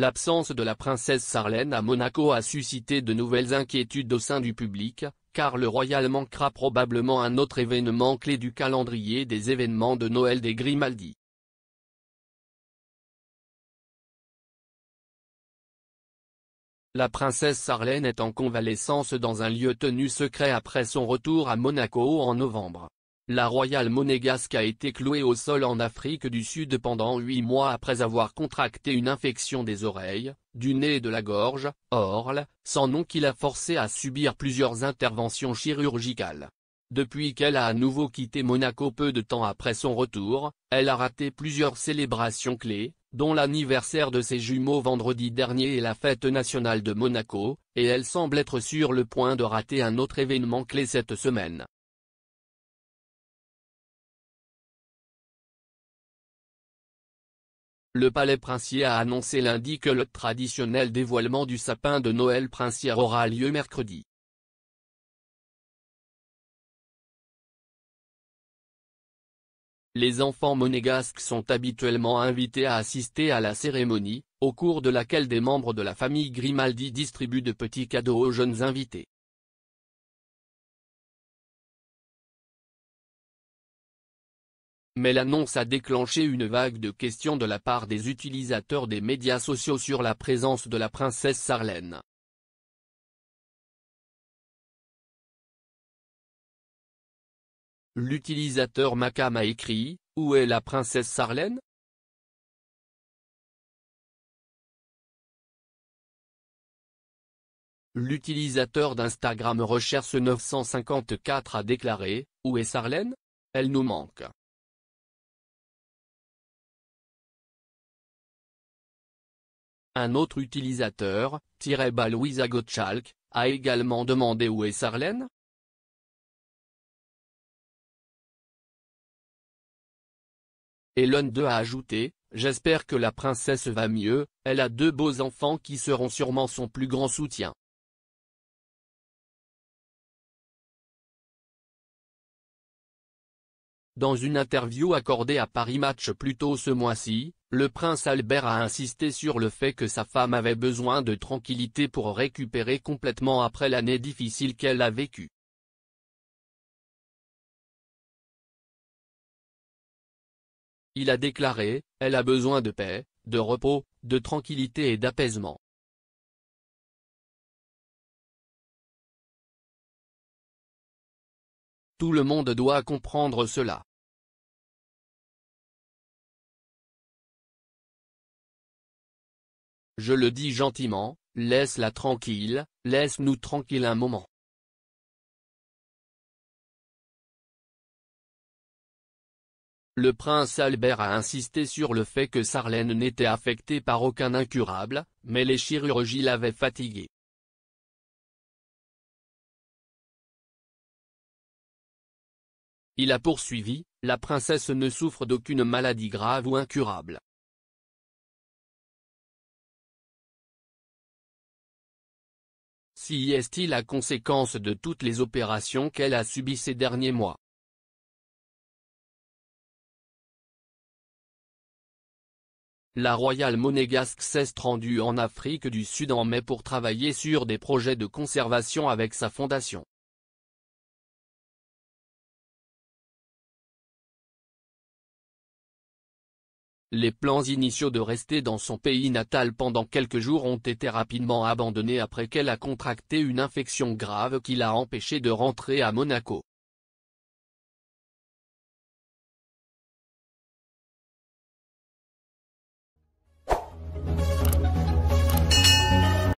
L'absence de la princesse Sarlène à Monaco a suscité de nouvelles inquiétudes au sein du public, car le Royal manquera probablement un autre événement clé du calendrier des événements de Noël des Grimaldi. La princesse Sarlène est en convalescence dans un lieu tenu secret après son retour à Monaco en novembre. La Royale Monégasque a été clouée au sol en Afrique du Sud pendant huit mois après avoir contracté une infection des oreilles, du nez et de la gorge, orle, sans nom qui l'a forcée à subir plusieurs interventions chirurgicales. Depuis qu'elle a à nouveau quitté Monaco peu de temps après son retour, elle a raté plusieurs célébrations clés, dont l'anniversaire de ses jumeaux vendredi dernier et la fête nationale de Monaco, et elle semble être sur le point de rater un autre événement clé cette semaine. Le palais princier a annoncé lundi que le traditionnel dévoilement du sapin de Noël princière aura lieu mercredi. Les enfants monégasques sont habituellement invités à assister à la cérémonie, au cours de laquelle des membres de la famille Grimaldi distribuent de petits cadeaux aux jeunes invités. mais l'annonce a déclenché une vague de questions de la part des utilisateurs des médias sociaux sur la présence de la princesse Sarlène. L'utilisateur Macam a écrit, « Où est la princesse Sarlène ?» L'utilisateur d'Instagram Recherche 954 a déclaré, « Où est Sarlène Elle nous manque. Un autre utilisateur, Tireba Louisa Gottschalk, a également demandé où est Sarlène Elon 2 a ajouté, J'espère que la princesse va mieux, elle a deux beaux enfants qui seront sûrement son plus grand soutien. Dans une interview accordée à Paris Match plus tôt ce mois-ci, le prince Albert a insisté sur le fait que sa femme avait besoin de tranquillité pour récupérer complètement après l'année difficile qu'elle a vécue. Il a déclaré, elle a besoin de paix, de repos, de tranquillité et d'apaisement. Tout le monde doit comprendre cela. je le dis gentiment, laisse-la tranquille, laisse-nous tranquille un moment. Le prince Albert a insisté sur le fait que Sarlène n'était affectée par aucun incurable, mais les chirurgies l'avaient fatiguée. Il a poursuivi, la princesse ne souffre d'aucune maladie grave ou incurable. Qui est-il la conséquence de toutes les opérations qu'elle a subies ces derniers mois La Royal Monégasque s'est rendue en Afrique du Sud en mai pour travailler sur des projets de conservation avec sa fondation. Les plans initiaux de rester dans son pays natal pendant quelques jours ont été rapidement abandonnés après qu'elle a contracté une infection grave qui l'a empêchée de rentrer à Monaco.